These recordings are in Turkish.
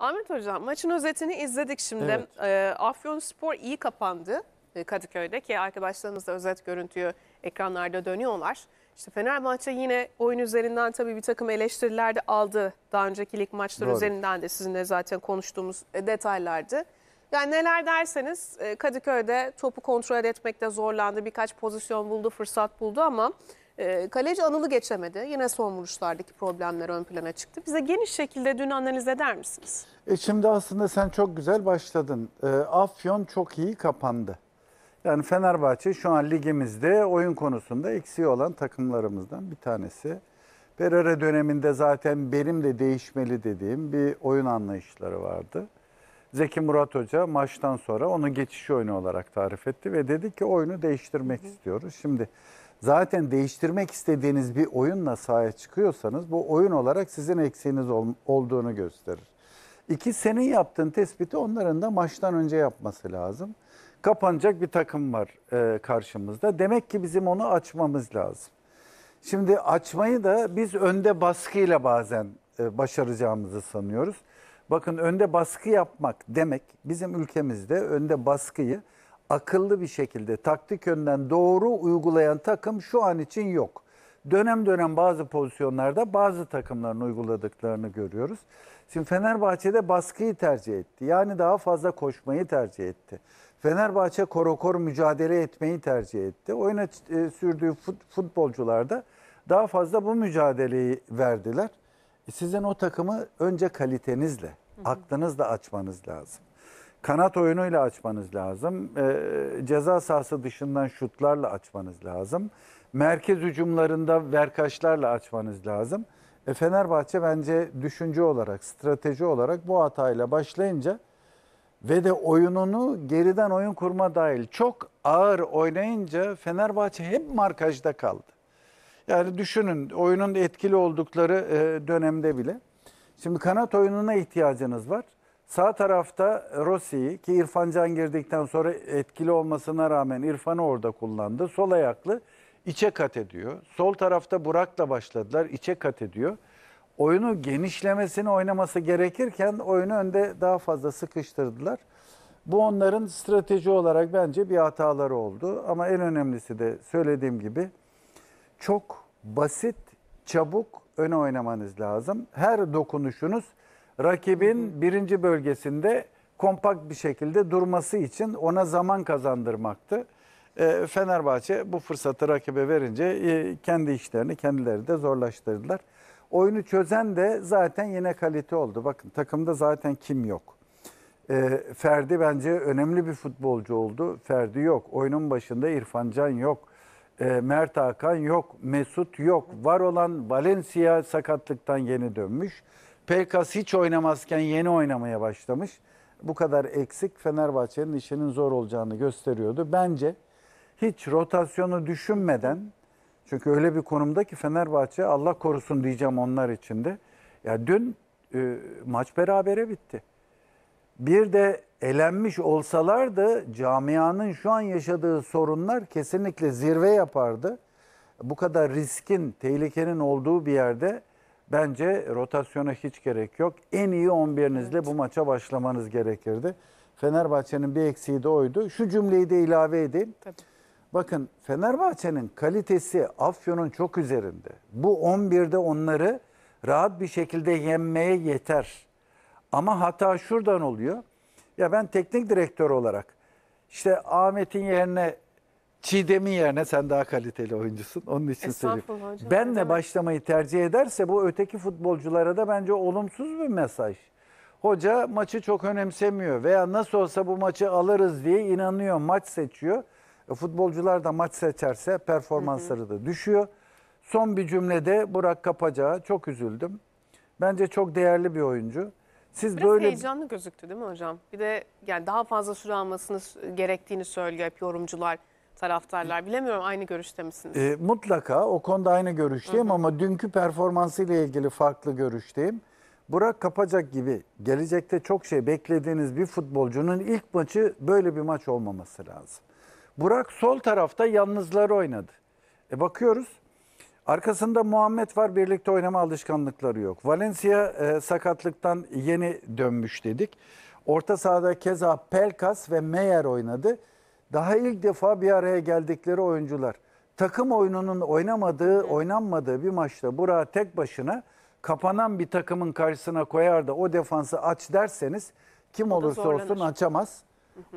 Ahmet Hocam maçın özetini izledik şimdi. Evet. E, ee, Afyon iyi kapandı e, Kadıköy'de ki arkadaşlarımız da özet görüntüyü ekranlarda dönüyorlar. İşte Fenerbahçe yine oyun üzerinden tabii bir takım eleştiriler de aldı. Daha önceki lig maçları Doğru. üzerinden de sizinle zaten konuştuğumuz e, detaylardı. Yani neler derseniz e, Kadıköy'de topu kontrol etmekte zorlandı. Birkaç pozisyon buldu, fırsat buldu ama e, kaleci Anıl'ı geçemedi. Yine son vuruşlardaki problemler ön plana çıktı. Bize geniş şekilde dün analiz eder misiniz? E şimdi aslında sen çok güzel başladın. E, Afyon çok iyi kapandı. Yani Fenerbahçe şu an ligimizde oyun konusunda eksiği olan takımlarımızdan bir tanesi. Perere döneminde zaten benim de değişmeli dediğim bir oyun anlayışları vardı. Zeki Murat Hoca maçtan sonra onu geçiş oyunu olarak tarif etti ve dedi ki oyunu değiştirmek hı. istiyoruz. Şimdi zaten değiştirmek istediğiniz bir oyunla sahaya çıkıyorsanız bu oyun olarak sizin eksiğiniz ol, olduğunu gösterir. İki, senin yaptığın tespiti onların da maçtan önce yapması lazım. Kapanacak bir takım var e, karşımızda. Demek ki bizim onu açmamız lazım. Şimdi açmayı da biz önde baskıyla bazen e, başaracağımızı sanıyoruz. Bakın önde baskı yapmak demek bizim ülkemizde önde baskıyı akıllı bir şekilde taktik yönden doğru uygulayan takım şu an için yok. Dönem dönem bazı pozisyonlarda bazı takımların uyguladıklarını görüyoruz. Şimdi Fenerbahçe'de baskıyı tercih etti. Yani daha fazla koşmayı tercih etti. Fenerbahçe korokor mücadele etmeyi tercih etti. Oyuna e, sürdüğü futbolcular da daha fazla bu mücadeleyi verdiler. E, sizin o takımı önce kalitenizle, aklınızla açmanız lazım kanat oyunuyla açmanız lazım. E, ceza sahası dışından şutlarla açmanız lazım. Merkez hücumlarında verkaçlarla açmanız lazım. E, Fenerbahçe bence düşünce olarak, strateji olarak bu hatayla başlayınca ve de oyununu geriden oyun kurma dahil çok ağır oynayınca Fenerbahçe hep markajda kaldı. Yani düşünün oyunun etkili oldukları e, dönemde bile. Şimdi kanat oyununa ihtiyacınız var. Sağ tarafta Rossi'yi ki İrfan Can girdikten sonra etkili olmasına rağmen İrfan'ı orada kullandı. Sol ayaklı içe kat ediyor. Sol tarafta Burak'la başladılar içe kat ediyor. Oyunu genişlemesini oynaması gerekirken oyunu önde daha fazla sıkıştırdılar. Bu onların strateji olarak bence bir hataları oldu. Ama en önemlisi de söylediğim gibi çok basit, çabuk öne oynamanız lazım. Her dokunuşunuz rakibin birinci bölgesinde kompakt bir şekilde durması için ona zaman kazandırmaktı. Ee, Fenerbahçe bu fırsatı rakibe verince e, kendi işlerini kendileri de zorlaştırdılar. Oyunu çözen de zaten yine kalite oldu. Bakın takımda zaten kim yok. Ee, Ferdi bence önemli bir futbolcu oldu. Ferdi yok. Oyunun başında İrfan Can yok. Ee, Mert Hakan yok. Mesut yok. Var olan Valencia sakatlıktan yeni dönmüş. Pelkas hiç oynamazken yeni oynamaya başlamış. Bu kadar eksik Fenerbahçe'nin işinin zor olacağını gösteriyordu. Bence hiç rotasyonu düşünmeden çünkü öyle bir konumda ki Fenerbahçe Allah korusun diyeceğim onlar için de. Ya dün e, maç berabere bitti. Bir de elenmiş olsalardı camianın şu an yaşadığı sorunlar kesinlikle zirve yapardı. Bu kadar riskin, tehlikenin olduğu bir yerde Bence rotasyona hiç gerek yok. En iyi 11'inizle evet. bu maça başlamanız gerekirdi. Fenerbahçe'nin bir eksiği de oydu. Şu cümleyi de ilave edeyim. Tabii. Bakın Fenerbahçe'nin kalitesi Afyon'un çok üzerinde. Bu 11'de onları rahat bir şekilde yenmeye yeter. Ama hata şuradan oluyor. Ya ben teknik direktör olarak işte Ahmet'in yerine Çiğdem'in yerine sen daha kaliteli oyuncusun. Onun için söylüyorum. Estağfurullah hocam. Benle başlamayı tercih ederse bu öteki futbolculara da bence olumsuz bir mesaj. Hoca maçı çok önemsemiyor veya nasıl olsa bu maçı alırız diye inanıyor, maç seçiyor. E, futbolcular da maç seçerse performansları da düşüyor. Son bir cümlede Burak Kapacağı çok üzüldüm. Bence çok değerli bir oyuncu. Siz Biraz böyle heyecanlı gözüktü değil mi hocam? Bir de yani daha fazla süre almasını gerektiğini söylüyor hep yorumcular taraftarlar. Bilemiyorum aynı görüşte misiniz? E, mutlaka o konuda aynı görüşteyim hı hı. ama dünkü performansıyla ilgili farklı görüşteyim. Burak Kapacak gibi gelecekte çok şey beklediğiniz bir futbolcunun ilk maçı böyle bir maç olmaması lazım. Burak sol tarafta yalnızları oynadı. E bakıyoruz arkasında Muhammed var birlikte oynama alışkanlıkları yok. Valencia e, sakatlıktan yeni dönmüş dedik. Orta sahada keza Pelkas ve Meyer oynadı daha ilk defa bir araya geldikleri oyuncular takım oyununun oynamadığı, oynanmadığı bir maçta Burak'ı tek başına kapanan bir takımın karşısına koyar da o defansı aç derseniz kim olursa olsun açamaz.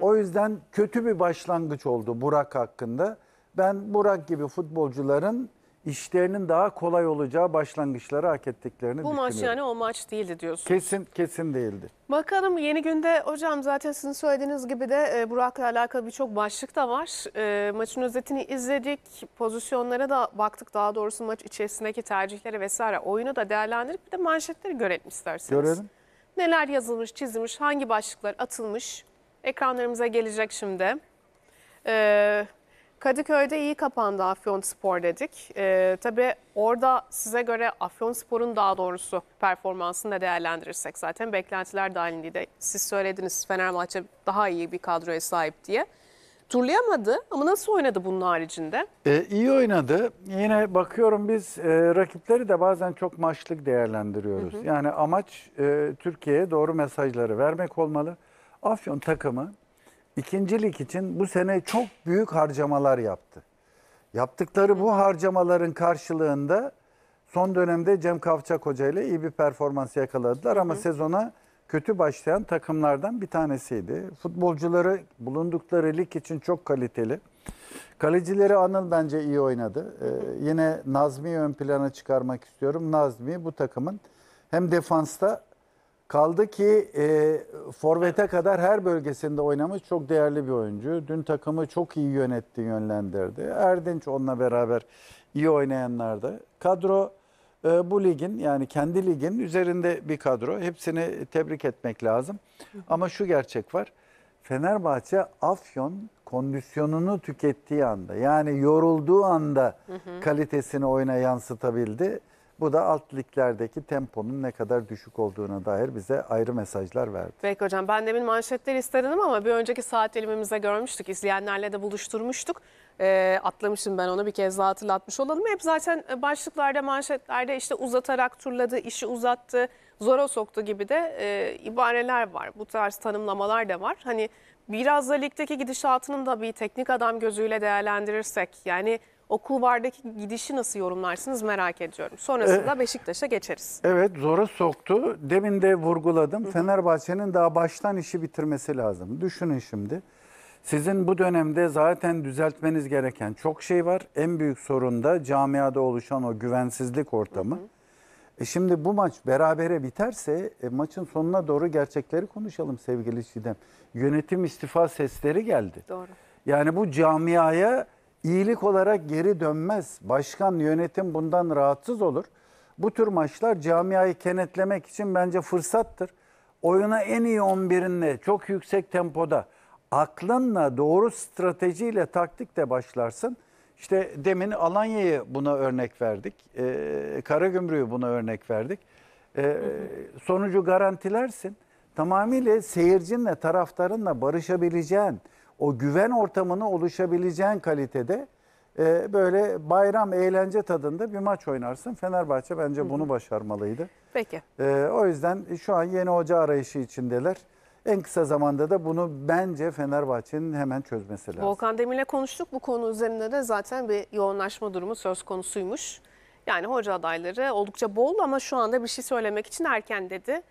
O yüzden kötü bir başlangıç oldu Burak hakkında. Ben Burak gibi futbolcuların işlerinin daha kolay olacağı başlangıçları hak ettiklerini Bu düşünüyorum. maç yani o maç değildi diyorsunuz. Kesin kesin değildi. Bakalım yeni günde hocam zaten sizin söylediğiniz gibi de e, Burak'la alakalı birçok başlık da var. E, maçın özetini izledik, pozisyonlara da baktık daha doğrusu maç içerisindeki tercihleri vesaire oyunu da değerlendirip bir de manşetleri görelim isterseniz. Görelim. Neler yazılmış, çizilmiş, hangi başlıklar atılmış ekranlarımıza gelecek şimdi. Ee, Kadıköy'de iyi kapandı Afyonspor dedik. Ee, tabii orada size göre Afyonspor'un daha doğrusu performansını da değerlendirirsek zaten beklentiler de. Siz söylediniz Fenerbahçe daha iyi bir kadroya sahip diye. Turlayamadı ama nasıl oynadı bunun haricinde? E, iyi oynadı. Yine bakıyorum biz e, rakipleri de bazen çok maçlık değerlendiriyoruz. Hı hı. Yani amaç e, Türkiye'ye doğru mesajları vermek olmalı. Afyon takımı ikincilik için bu sene çok büyük harcamalar yaptı. Yaptıkları bu harcamaların karşılığında son dönemde Cem Kavçak Hoca ile iyi bir performans yakaladılar ama hı sezona kötü başlayan takımlardan bir tanesiydi. Futbolcuları bulundukları lig için çok kaliteli. Kalecileri Anıl bence iyi oynadı. Ee, yine Nazmi'yi ön plana çıkarmak istiyorum. Nazmi bu takımın hem defansta kaldı ki e, forvete kadar her bölgesinde oynamış çok değerli bir oyuncu. Dün takımı çok iyi yönetti, yönlendirdi. Erdinç onunla beraber iyi oynayanlardı. Kadro e, bu ligin yani kendi ligin üzerinde bir kadro. Hepsini tebrik etmek lazım. Ama şu gerçek var. Fenerbahçe Afyon kondisyonunu tükettiği anda yani yorulduğu anda kalitesini oyuna yansıtabildi. Bu da alt liglerdeki temponun ne kadar düşük olduğuna dair bize ayrı mesajlar verdi. Peki hocam ben demin manşetleri istedim ama bir önceki saat dilimimizde görmüştük. izleyenlerle de buluşturmuştuk. E, atlamışım ben onu bir kez daha hatırlatmış olalım. Hep zaten başlıklarda manşetlerde işte uzatarak turladı, işi uzattı, zora soktu gibi de e, ibareler var. Bu tarz tanımlamalar da var. Hani biraz da ligdeki gidişatının da bir teknik adam gözüyle değerlendirirsek yani o kulvardaki gidişi nasıl yorumlarsınız merak ediyorum. Sonrasında ee, Beşiktaş'a geçeriz. Evet zora soktu. Demin de vurguladım. Fenerbahçe'nin daha baştan işi bitirmesi lazım. Düşünün şimdi. Sizin bu dönemde zaten düzeltmeniz gereken çok şey var. En büyük sorun da camiada oluşan o güvensizlik ortamı. E şimdi bu maç berabere biterse e, maçın sonuna doğru gerçekleri konuşalım sevgili Çiğdem. Yönetim istifa sesleri geldi. Doğru. Yani bu camiaya iyilik olarak geri dönmez. Başkan, yönetim bundan rahatsız olur. Bu tür maçlar camiayı kenetlemek için bence fırsattır. Oyuna en iyi 11'inle, çok yüksek tempoda, aklınla, doğru stratejiyle, taktikle başlarsın. İşte demin Alanya'yı buna örnek verdik. Ee, Karagümrük'ü buna örnek verdik. Ee, sonucu garantilersin. Tamamıyla seyircinle, taraftarınla barışabileceğin, o güven ortamını oluşabileceğin kalitede e, böyle bayram eğlence tadında bir maç oynarsın. Fenerbahçe bence bunu başarmalıydı. Peki. E, o yüzden şu an yeni hoca arayışı içindeler. En kısa zamanda da bunu bence Fenerbahçe'nin hemen çözmesi lazım. Volkan Demir'le konuştuk. Bu konu üzerinde de zaten bir yoğunlaşma durumu söz konusuymuş. Yani hoca adayları oldukça bol ama şu anda bir şey söylemek için erken dedi.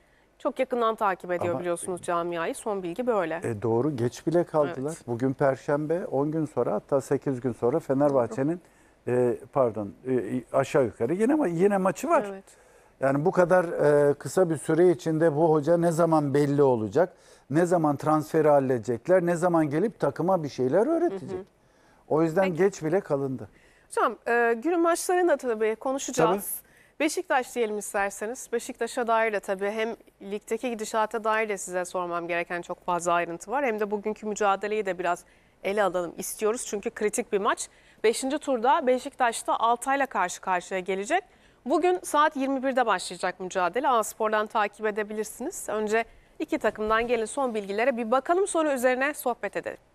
Çok yakından takip ediyor Ama, biliyorsunuz camiayı. Son bilgi böyle. E, doğru geç bile kaldılar. Evet. Bugün Perşembe 10 gün sonra hatta 8 gün sonra Fenerbahçe'nin e, pardon e, aşağı yukarı yine ma yine maçı var. Evet. Yani bu kadar e, kısa bir süre içinde bu hoca ne zaman belli olacak? Ne zaman transferi halledecekler? Ne zaman gelip takıma bir şeyler öğretecek? Hı hı. O yüzden Peki. geç bile kalındı. Hocam e, günün maçlarını da tabii konuşacağız. Tabii. Beşiktaş diyelim isterseniz. Beşiktaş'a dair de tabii hem ligdeki gidişata dair de size sormam gereken çok fazla ayrıntı var. Hem de bugünkü mücadeleyi de biraz ele alalım istiyoruz. Çünkü kritik bir maç. Beşinci turda Beşiktaş'ta Altay'la karşı karşıya gelecek. Bugün saat 21'de başlayacak mücadele. Aspor'dan takip edebilirsiniz. Önce iki takımdan gelin son bilgilere bir bakalım sonra üzerine sohbet edelim.